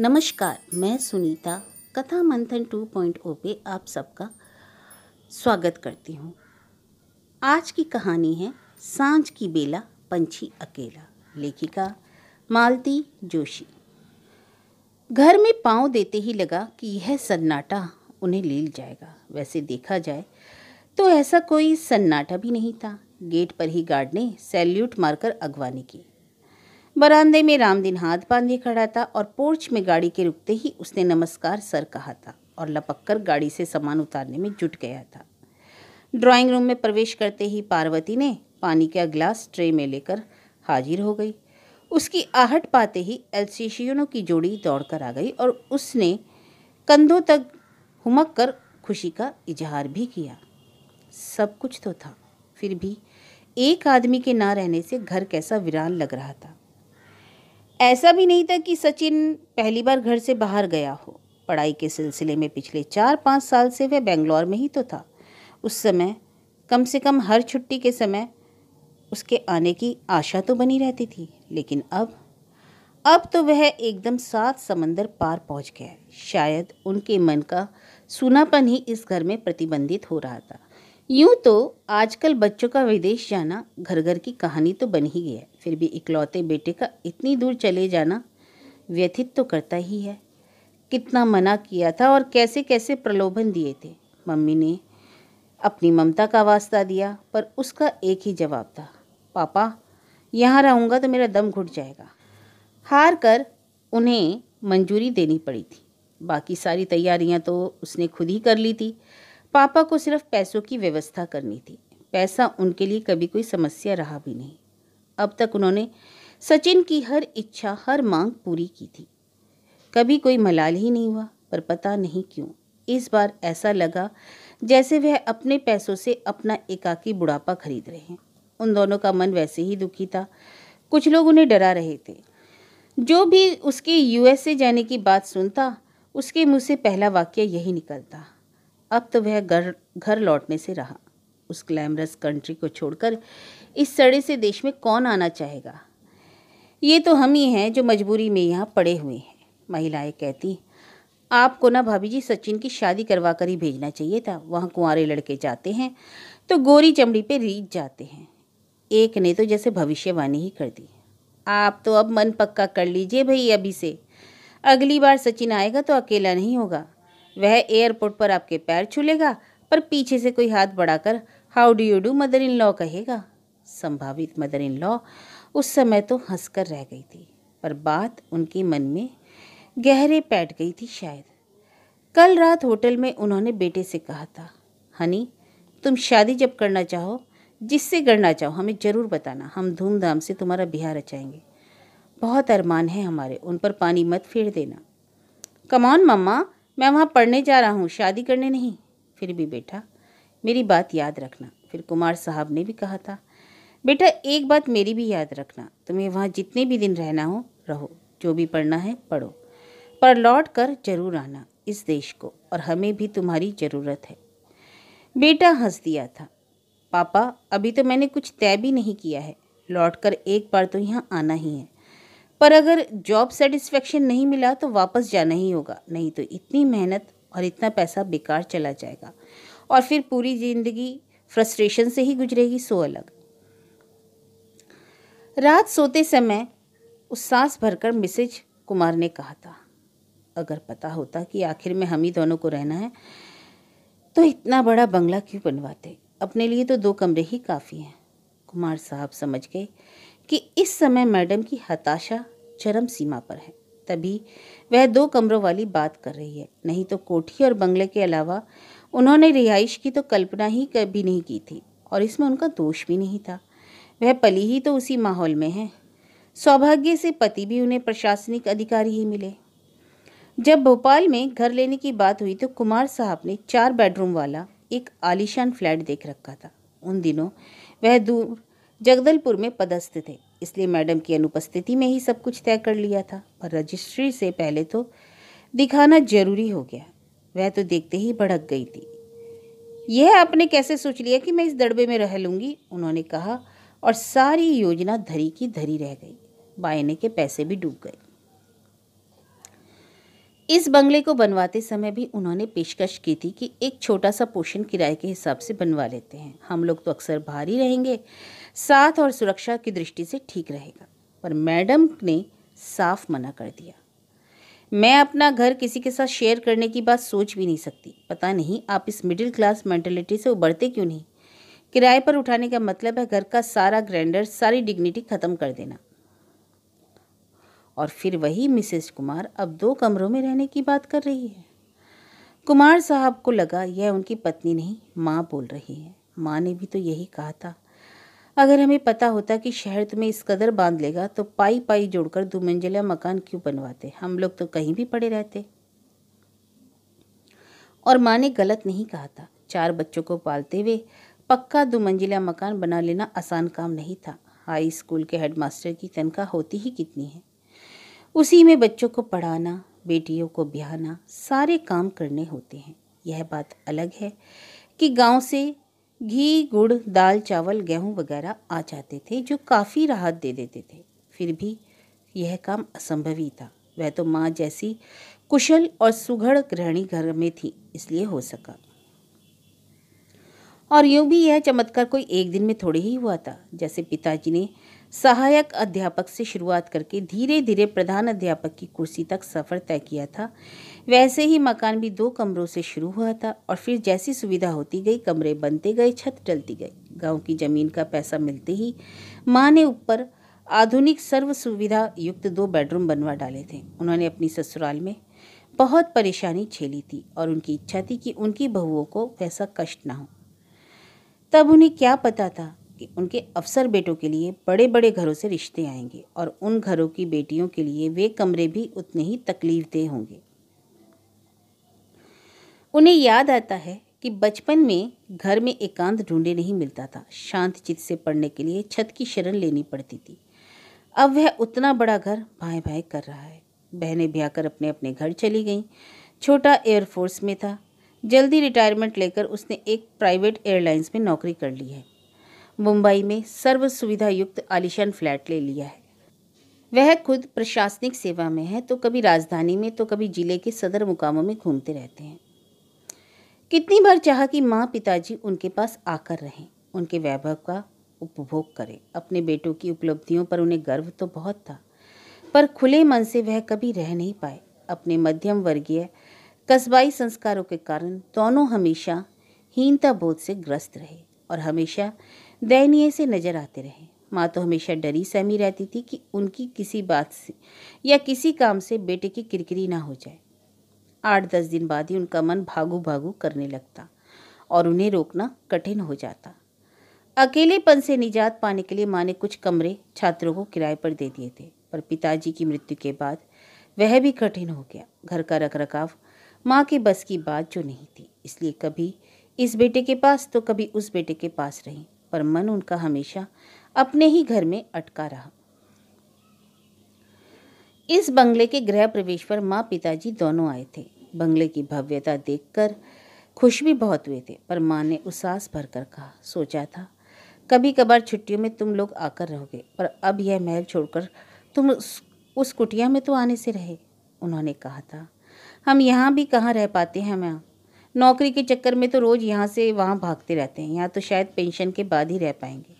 नमस्कार मैं सुनीता कथा मंथन टू पॉइंट ओ पे आप सबका स्वागत करती हूँ आज की कहानी है सांझ की बेला पंछी अकेला लेखिका मालती जोशी घर में पांव देते ही लगा कि यह सन्नाटा उन्हें ले जाएगा वैसे देखा जाए तो ऐसा कोई सन्नाटा भी नहीं था गेट पर ही गार्ड ने सैल्यूट मारकर अगवानी की बरामदे में रामदीन हाथ बांधे खड़ा था और पोर्च में गाड़ी के रुकते ही उसने नमस्कार सर कहा था और लपक कर गाड़ी से सामान उतारने में जुट गया था ड्राइंग रूम में प्रवेश करते ही पार्वती ने पानी का गिलास ट्रे में लेकर हाजिर हो गई उसकी आहट पाते ही एल्सिशियनों की जोड़ी दौड़कर आ गई और उसने कंधों तक हुमक कर खुशी का इजहार भी किया सब कुछ तो था फिर भी एक आदमी के ना रहने से घर कैसा वीरान लग रहा था ऐसा भी नहीं था कि सचिन पहली बार घर से बाहर गया हो पढ़ाई के सिलसिले में पिछले चार पाँच साल से वह बेंगलोर में ही तो था उस समय कम से कम हर छुट्टी के समय उसके आने की आशा तो बनी रहती थी लेकिन अब अब तो वह एकदम सात समंदर पार पहुंच गया शायद उनके मन का सुनापन ही इस घर में प्रतिबंधित हो रहा था यूं तो आजकल बच्चों का विदेश जाना घर घर की कहानी तो बन ही गया फिर भी इकलौते बेटे का इतनी दूर चले जाना व्यथित तो करता ही है कितना मना किया था और कैसे कैसे प्रलोभन दिए थे मम्मी ने अपनी ममता का वास्ता दिया पर उसका एक ही जवाब था पापा यहाँ रहूँगा तो मेरा दम घुट जाएगा हार कर उन्हें मंजूरी देनी पड़ी थी बाकी सारी तैयारियाँ तो उसने खुद ही कर ली थी पापा को सिर्फ पैसों की व्यवस्था करनी थी पैसा उनके लिए कभी कोई समस्या रहा भी नहीं अब तक उन्होंने सचिन की हर इच्छा हर मांग पूरी की थी कभी कोई मलाल ही नहीं हुआ पर पता नहीं क्यों इस बार ऐसा लगा जैसे वह अपने पैसों से अपना एकाकी बुढ़ापा खरीद रहे हैं उन दोनों का मन वैसे ही दुखी था कुछ लोग उन्हें डरा रहे थे जो भी उसके यूएसए जाने की बात सुनता उसके मुंह से पहला वाक्य यही निकलता अब तो वह घर घर लौटने से रहा उस ग्लैमरस कंट्री को छोड़कर इस सड़े से देश में कौन आना चाहेगा ये तो हम ही हैं जो मजबूरी में यहाँ पड़े हुए हैं महिलाएं कहती आपको ना भाभी जी सचिन की शादी करवा कर ही भेजना चाहिए था वहाँ कुंवारे लड़के जाते हैं तो गोरी चमड़ी पे रीत जाते हैं एक ने तो जैसे भविष्यवाणी ही कर दी आप तो अब मन पक्का कर लीजिए भाई अभी से अगली बार सचिन आएगा तो अकेला नहीं होगा वह एयरपोर्ट पर आपके पैर छूलेगा पर पीछे से कोई हाथ बढ़ाकर how do you do mother in law कहेगा संभावित मदर इन लॉ उस समय तो हंसकर रह गई थी पर बात उनके मन में गहरे बैठ गई थी शायद कल रात होटल में उन्होंने बेटे से कहा था हनी तुम शादी जब करना चाहो जिससे करना चाहो हमें ज़रूर बताना हम धूमधाम से तुम्हारा बिहार रचाएंगे बहुत अरमान है हमारे उन पर पानी मत फेर देना कमान मम्मा मैं वहाँ पढ़ने जा रहा हूँ शादी करने नहीं फिर भी बेटा मेरी बात याद रखना फिर कुमार साहब ने भी कहा था बेटा एक बात मेरी भी याद रखना तुम्हें वहाँ जितने भी दिन रहना हो रहो जो भी पढ़ना है पढ़ो पर लौट कर जरूर आना इस देश को और हमें भी तुम्हारी ज़रूरत है बेटा हंस दिया था पापा अभी तो मैंने कुछ तय भी नहीं किया है लौट कर एक बार तो यहाँ आना ही है पर अगर जॉब सेटिस्फेक्शन नहीं मिला तो वापस जाना ही होगा नहीं तो इतनी मेहनत और इतना पैसा बेकार चला जाएगा और फिर पूरी ज़िंदगी फ्रस्ट्रेशन से ही गुजरेगी सो अलग रात सोते समय उस सांस भरकर मिसेज कुमार ने कहा था अगर पता होता कि आखिर में हम ही दोनों को रहना है तो इतना बड़ा बंगला क्यों बनवाते अपने लिए तो दो कमरे ही काफ़ी हैं कुमार साहब समझ गए कि इस समय मैडम की हताशा चरम सीमा पर है तभी वह दो कमरों वाली बात कर रही है नहीं तो कोठी और बंगले के अलावा उन्होंने रिहाइश की तो कल्पना ही कभी नहीं की थी और इसमें उनका दोष भी नहीं था वह पली ही तो उसी माहौल में है सौभाग्य से पति भी उन्हें प्रशासनिक अधिकारी ही मिले जब भोपाल में घर लेने की बात हुई तो कुमार साहब ने चार बेडरूम वाला एक आलिशान फ्लैट देख रखा था उन दिनों वह दूर जगदलपुर में पदस्थ थे इसलिए मैडम की अनुपस्थिति में ही सब कुछ तय कर लिया था पर रजिस्ट्री से पहले तो दिखाना जरूरी हो गया वह तो देखते ही भड़क गई थी यह आपने कैसे सोच लिया कि मैं इस दड़बे में रह लूँगी उन्होंने कहा और सारी योजना धरी की धरी रह गई बायने के पैसे भी डूब गए इस बंगले को बनवाते समय भी उन्होंने पेशकश की थी कि एक छोटा सा पोषण किराए के हिसाब से बनवा लेते हैं हम लोग तो अक्सर भारी रहेंगे साथ और सुरक्षा की दृष्टि से ठीक रहेगा पर मैडम ने साफ मना कर दिया मैं अपना घर किसी के साथ शेयर करने की बात सोच भी नहीं सकती पता नहीं आप इस मिडिल क्लास मेंटेलिटी से उबरते क्यों नहीं किराए पर उठाने का मतलब है घर का सारा ग्रैंडर सारी डिग्निटी ख़त्म कर देना और फिर वही मिसेस कुमार अब दो कमरों में रहने की बात कर रही है कुमार साहब को लगा यह उनकी पत्नी नहीं माँ बोल रही है माँ ने भी तो यही कहा था अगर हमें पता होता कि शहर तुम्हें इस कदर बांध लेगा तो पाई पाई जोड़कर दो मंजिला मकान क्यों बनवाते हम लोग तो कहीं भी पड़े रहते और माँ ने गलत नहीं कहा था चार बच्चों को पालते हुए पक्का दो मंजिला मकान बना लेना आसान काम नहीं था हाई स्कूल के हेडमास्टर की तनख्वाह होती ही कितनी है उसी में बच्चों को पढ़ाना बेटियों को ब्याहना सारे काम करने होते हैं यह बात अलग है कि गांव से घी गुड़ दाल चावल गेहूं वगैरह आ जाते थे जो काफ़ी राहत दे देते थे फिर भी यह काम असंभव ही था वह तो माँ जैसी कुशल और सुघड़ गृहणी घर में थी इसलिए हो सका और यूँ भी यह चमत्कार कोई एक दिन में थोड़े ही हुआ था जैसे पिताजी ने सहायक अध्यापक से शुरुआत करके धीरे धीरे प्रधान अध्यापक की कुर्सी तक सफ़र तय किया था वैसे ही मकान भी दो कमरों से शुरू हुआ था और फिर जैसी सुविधा होती गई कमरे बनते गए छत डलती गई गांव की ज़मीन का पैसा मिलते ही माँ ने ऊपर आधुनिक सर्व सुविधा युक्त दो बेडरूम बनवा डाले थे उन्होंने अपनी ससुराल में बहुत परेशानी झेली थी और उनकी इच्छा थी कि उनकी बहुओं को वैसा कष्ट ना हो तब उन्हें क्या पता था कि उनके अफसर बेटों के लिए बड़े बड़े घरों से रिश्ते आएंगे और उन घरों की बेटियों के लिए वे कमरे भी उतने ही दे होंगे उन्हें याद आता है कि बचपन में घर में एकांत ढूंढे नहीं मिलता था शांत चित्त से पढ़ने के लिए छत की शरण लेनी पड़ती थी अब वह उतना बड़ा घर भाई भाई कर रहा है बहनें कर अपने अपने घर चली गईं छोटा एयरफोर्स में था जल्दी रिटायरमेंट लेकर उसने एक प्राइवेट एयरलाइंस में नौकरी कर ली है मुंबई में सर्व सुविधा युक्त आलिशान फ्लैट ले लिया है वह खुद प्रशासनिक सेवा में है तो कभी राजधानी में तो कभी जिले के सदर मुकामों में घूमते रहते हैं कितनी बार चाह कि माँ पिताजी उनके पास आकर रहें उनके वैभव का उपभोग करें अपने बेटों की उपलब्धियों पर उन्हें गर्व तो बहुत था पर खुले मन से वह कभी रह नहीं पाए अपने मध्यम वर्गीय कस्बाई संस्कारों के कारण दोनों हमेशा हीनता बोध से ग्रस्त रहे और हमेशा दयनीय से नजर आते रहे माँ तो हमेशा डरी सहमी रहती थी कि उनकी किसी बात से या किसी काम से बेटे की किरकिरी ना हो जाए आठ दस दिन बाद ही उनका मन भागू भागू करने लगता और उन्हें रोकना कठिन हो जाता अकेलेपन से निजात पाने के लिए माँ ने कुछ कमरे छात्रों को किराए पर दे दिए थे पर पिताजी की मृत्यु के बाद वह भी कठिन हो गया घर का रख रखाव माँ के बस की बात जो नहीं थी इसलिए कभी इस बेटे के पास तो कभी उस बेटे के पास रही पर मन उनका हमेशा अपने ही घर में अटका रहा इस बंगले के गृह प्रवेश पर माँ पिताजी दोनों आए थे बंगले की भव्यता देखकर खुश भी बहुत हुए थे पर माँ ने उसास भर कर कहा सोचा था कभी कभार छुट्टियों में तुम लोग आकर रहोगे पर अब यह महल छोड़कर तुम उस, उस कुटिया में तो आने से रहे उन्होंने कहा था हम यहाँ भी कहाँ रह पाते हैं मैं नौकरी के चक्कर में तो रोज़ यहाँ से वहाँ भागते रहते हैं यहाँ तो शायद पेंशन के बाद ही रह पाएंगे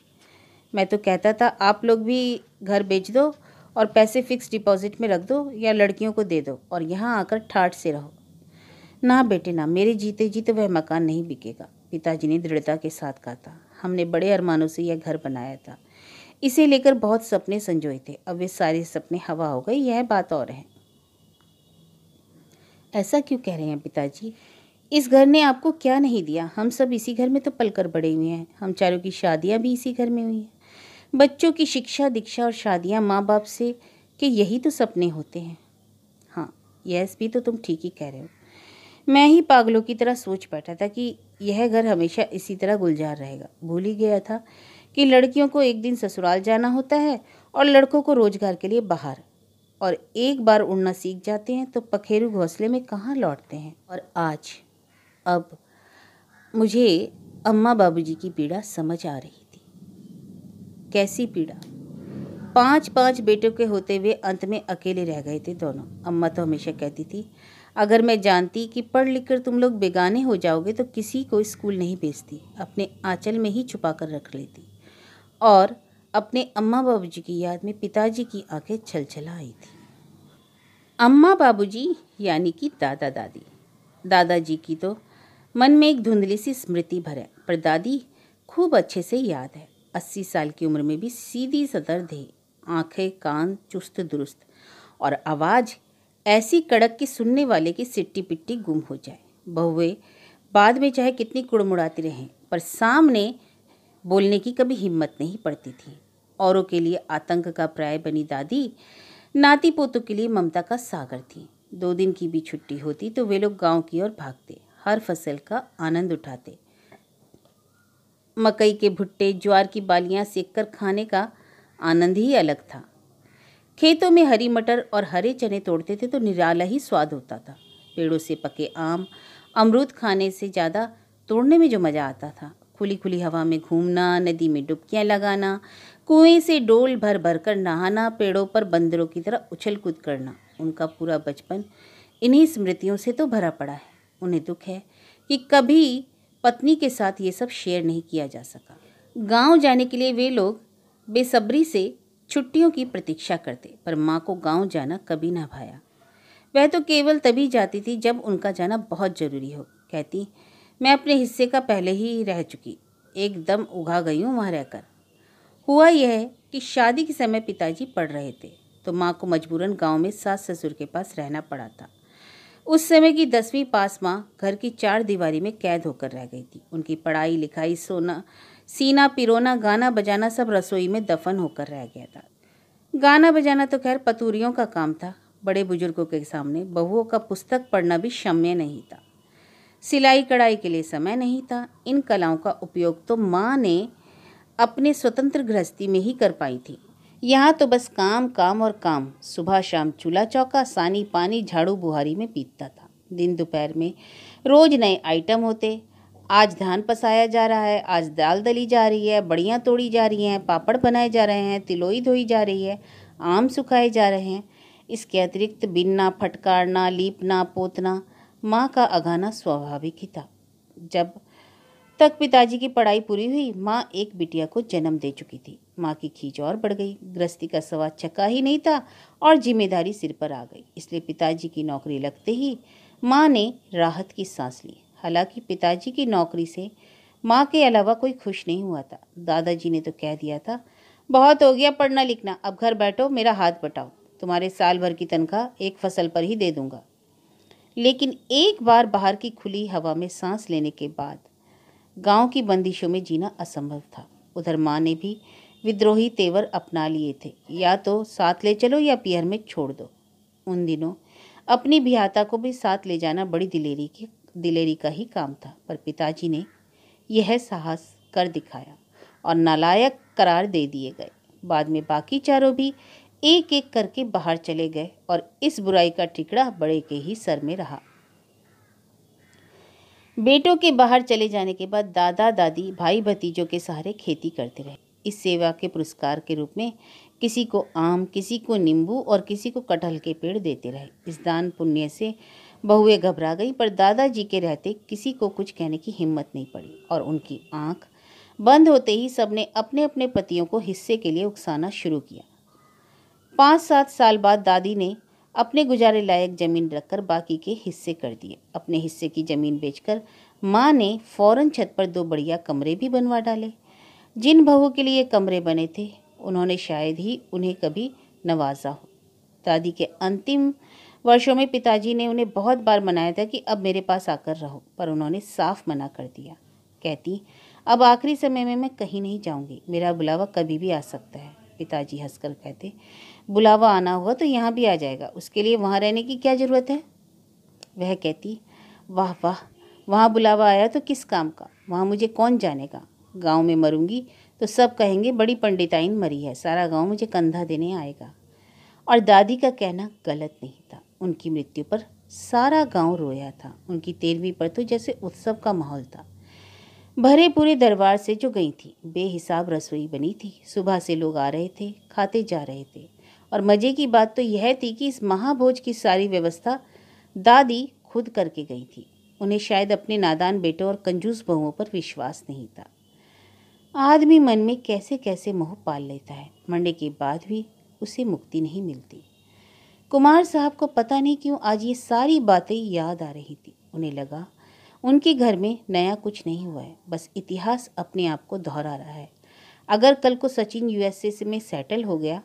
मैं तो कहता था आप लोग भी घर बेच दो और पैसे फिक्स डिपॉजिट में रख दो या लड़कियों को दे दो और यहाँ आकर ठाठ से रहो ना बेटे ना मेरे जीते जी तो वह मकान नहीं बिकेगा पिताजी ने दृढ़ता के साथ कहा था हमने बड़े अरमानों से यह घर बनाया था इसे लेकर बहुत सपने संजोए थे अब वे सारे सपने हवा हो गए यह बात और है ऐसा क्यों कह रहे हैं पिताजी इस घर ने आपको क्या नहीं दिया हम सब इसी घर में तो पल कर बड़े हुए हैं हम चारों की शादियाँ भी इसी घर में हुई हैं बच्चों की शिक्षा दीक्षा और शादियाँ माँ बाप से कि यही तो सपने होते हैं हाँ यस भी तो तुम ठीक ही कह रहे हो मैं ही पागलों की तरह सोच बैठा था कि यह घर हमेशा इसी तरह गुलजार रहेगा भूल ही गया था कि लड़कियों को एक दिन ससुराल जाना होता है और लड़कों को रोजगार के लिए बाहर और एक बार उड़ना सीख जाते हैं तो पखेरु घोंसले में कहाँ लौटते हैं और आज अब मुझे अम्मा बाबूजी की पीड़ा समझ आ रही थी कैसी पीड़ा पांच पांच बेटों के होते हुए अंत में अकेले रह गए थे दोनों अम्मा तो हमेशा कहती थी अगर मैं जानती कि पढ़ लिख कर तुम लोग बेगाने हो जाओगे तो किसी को स्कूल नहीं भेजती अपने आंचल में ही छुपा कर रख लेती और अपने अम्मा बाबूजी की याद में पिताजी की आंखें छला आई थी अम्मा बाबूजी यानी कि दादा दादी दादाजी की तो मन में एक धुंधली सी स्मृति भर है पर दादी खूब अच्छे से याद है अस्सी साल की उम्र में भी सीधी सदर दे आंखें कान चुस्त दुरुस्त और आवाज़ ऐसी कड़क कि सुनने वाले की सिट्टी पिट्टी गुम हो जाए बहुए बाद में चाहे कितनी कुड़मुड़ाती रहें पर सामने बोलने की कभी हिम्मत नहीं पड़ती थी औरों के लिए आतंक का प्राय बनी दादी नाती पोतों के लिए ममता का सागर थी दो दिन की भी छुट्टी होती तो वे लोग गांव की ओर भागते हर फसल का आनंद उठाते मकई के भुट्टे ज्वार की बालियां सेककर खाने का आनंद ही अलग था खेतों में हरी मटर और हरे चने तोड़ते थे तो निराला ही स्वाद होता था पेड़ों से पके आम अमरूद खाने से ज़्यादा तोड़ने में जो मज़ा आता था खुली खुली हवा में घूमना नदी में डुबकियाँ लगाना कुएं से डोल भर भर कर नहाना पेड़ों पर बंदरों की तरह उछल कूद करना उनका पूरा बचपन इन्हीं स्मृतियों से तो भरा पड़ा है उन्हें दुख है कि कभी पत्नी के साथ ये सब शेयर नहीं किया जा सका गांव जाने के लिए वे लोग बेसब्री से छुट्टियों की प्रतीक्षा करते पर माँ को गांव जाना कभी ना भाया वह तो केवल तभी जाती थी जब उनका जाना बहुत ज़रूरी हो कहती मैं अपने हिस्से का पहले ही रह चुकी एकदम उगा गई हूँ वहाँ रहकर हुआ यह कि शादी के समय पिताजी पढ़ रहे थे तो माँ को मजबूरन गांव में सास ससुर के पास रहना पड़ा था उस समय की दसवीं पास माँ घर की चार दीवारी में कैद होकर रह गई थी उनकी पढ़ाई लिखाई सोना सीना पिरोना गाना बजाना सब रसोई में दफन होकर रह गया था गाना बजाना तो खैर पतूरियों का काम था बड़े बुजुर्गों के सामने बहुओं का पुस्तक पढ़ना भी क्षम्य नहीं था सिलाई कढ़ाई के लिए समय नहीं था इन कलाओं का उपयोग तो माँ ने अपने स्वतंत्र गृहस्थी में ही कर पाई थी यहाँ तो बस काम काम और काम सुबह शाम चूल्हा चौका सानी पानी झाड़ू बुहारी में पीतता था दिन दोपहर में रोज नए आइटम होते आज धान पसाया जा रहा है आज दाल दली जा रही है बड़ियाँ तोड़ी जा रही हैं पापड़ बनाए जा रहे हैं तिलोई धोई जा रही है आम सुखाए जा रहे हैं इसके अतिरिक्त बिनना फटकारना लीपना पोतना माँ का अगाना स्वाभाविक ही था जब तक पिताजी की पढ़ाई पूरी हुई माँ एक बिटिया को जन्म दे चुकी थी माँ की खींच और बढ़ गई गृहस्थी का सवा चक्का ही नहीं था और जिम्मेदारी सिर पर आ गई इसलिए पिताजी की नौकरी लगते ही माँ ने राहत की सांस ली हालांकि पिताजी की नौकरी से माँ के अलावा कोई खुश नहीं हुआ था दादाजी ने तो कह दिया था बहुत हो गया पढ़ना लिखना अब घर बैठो मेरा हाथ बटाओ तुम्हारे साल भर की तनख्वाह एक फसल पर ही दे दूंगा लेकिन एक बार बाहर की खुली हवा में सांस लेने के बाद गांव की बंदिशों में जीना असंभव था उधर माँ ने भी विद्रोही तेवर अपना लिए थे या तो साथ ले चलो या पियर में छोड़ दो उन दिनों अपनी भियाता को भी साथ ले जाना बड़ी दिलेरी की दिलेरी का ही काम था पर पिताजी ने यह साहस कर दिखाया और नालायक करार दे दिए गए बाद में बाकी चारों भी एक एक करके बाहर चले गए और इस बुराई का टिकड़ा बड़े के ही सर में रहा बेटों के बाहर चले जाने के बाद दादा दादी भाई भतीजों के सहारे खेती करते रहे इस सेवा के पुरस्कार के रूप में किसी को आम किसी को नींबू और किसी को कटहल के पेड़ देते रहे इस दान पुण्य से बहुएं घबरा गई पर दादाजी के रहते किसी को कुछ कहने की हिम्मत नहीं पड़ी और उनकी आंख बंद होते ही सबने अपने अपने पतियों को हिस्से के लिए उकसाना शुरू किया पाँच सात साल बाद दादी ने अपने गुजारे लायक ज़मीन रखकर बाकी के हिस्से कर दिए अपने हिस्से की ज़मीन बेचकर माँ ने फौरन छत पर दो बढ़िया कमरे भी बनवा डाले जिन बहुओं के लिए कमरे बने थे उन्होंने शायद ही उन्हें कभी नवाजा हो दादी के अंतिम वर्षों में पिताजी ने उन्हें बहुत बार मनाया था कि अब मेरे पास आकर रहो पर उन्होंने साफ मना कर दिया कहती अब आखिरी समय में मैं कहीं नहीं जाऊंगी मेरा बुलावा कभी भी आ सकता है पिताजी हंसकर कहते बुलावा आना होगा तो यहाँ भी आ जाएगा उसके लिए वहाँ रहने की क्या ज़रूरत है वह कहती वाह वाह वहाँ बुलावा आया तो किस काम का वहाँ मुझे कौन जानेगा गांव में मरूंगी तो सब कहेंगे बड़ी पंडिताइन मरी है सारा गांव मुझे कंधा देने आएगा और दादी का कहना गलत नहीं था उनकी मृत्यु पर सारा गांव रोया था उनकी तेरहवीं पर तो जैसे उत्सव का माहौल था भरे पूरे दरबार से जो गई थी बेहिसाब रसोई बनी थी सुबह से लोग आ रहे थे खाते जा रहे थे और मज़े की बात तो यह थी कि इस महाभोज की सारी व्यवस्था दादी खुद करके गई थी उन्हें शायद अपने नादान बेटों और कंजूस बहुओं पर विश्वास नहीं था आदमी मन में कैसे कैसे मोह पाल लेता है मरने के बाद भी उसे मुक्ति नहीं मिलती कुमार साहब को पता नहीं क्यों आज ये सारी बातें याद आ रही थी उन्हें लगा उनके घर में नया कुछ नहीं हुआ है बस इतिहास अपने आप को दोहरा रहा है अगर कल को सचिन यूएसए से में सेटल हो गया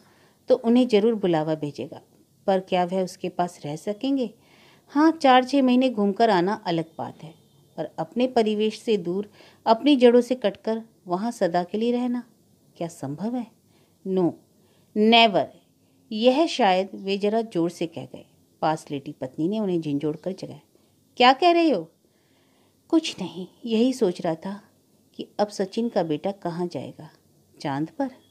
तो उन्हें ज़रूर बुलावा भेजेगा पर क्या वह उसके पास रह सकेंगे हाँ चार छः महीने घूमकर आना अलग बात है पर अपने परिवेश से दूर अपनी जड़ों से कटकर वहाँ सदा के लिए रहना क्या संभव है नो नेवर यह शायद वे जरा जोर से कह गए पास लेटी पत्नी ने उन्हें झिझोड़ कर जगाया क्या कह रहे हो कुछ नहीं यही सोच रहा था कि अब सचिन का बेटा कहाँ जाएगा चांद पर